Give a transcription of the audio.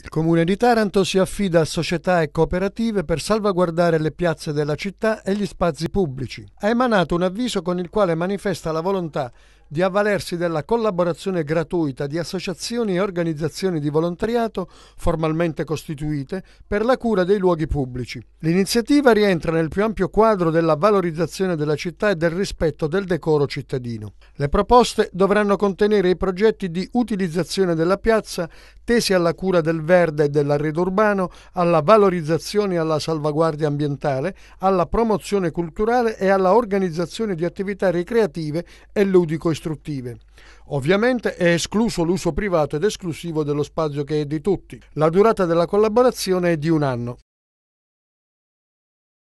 Il comune di Taranto si affida a società e cooperative per salvaguardare le piazze della città e gli spazi pubblici. Ha emanato un avviso con il quale manifesta la volontà di avvalersi della collaborazione gratuita di associazioni e organizzazioni di volontariato formalmente costituite per la cura dei luoghi pubblici. L'iniziativa rientra nel più ampio quadro della valorizzazione della città e del rispetto del decoro cittadino. Le proposte dovranno contenere i progetti di utilizzazione della piazza tesi alla cura del verde e dell'arredo urbano, alla valorizzazione e alla salvaguardia ambientale, alla promozione culturale e alla organizzazione di attività ricreative e ludico-istruttorie autodistruttive. Ovviamente è escluso l'uso privato ed esclusivo dello spazio che è di tutti. La durata della collaborazione è di un anno.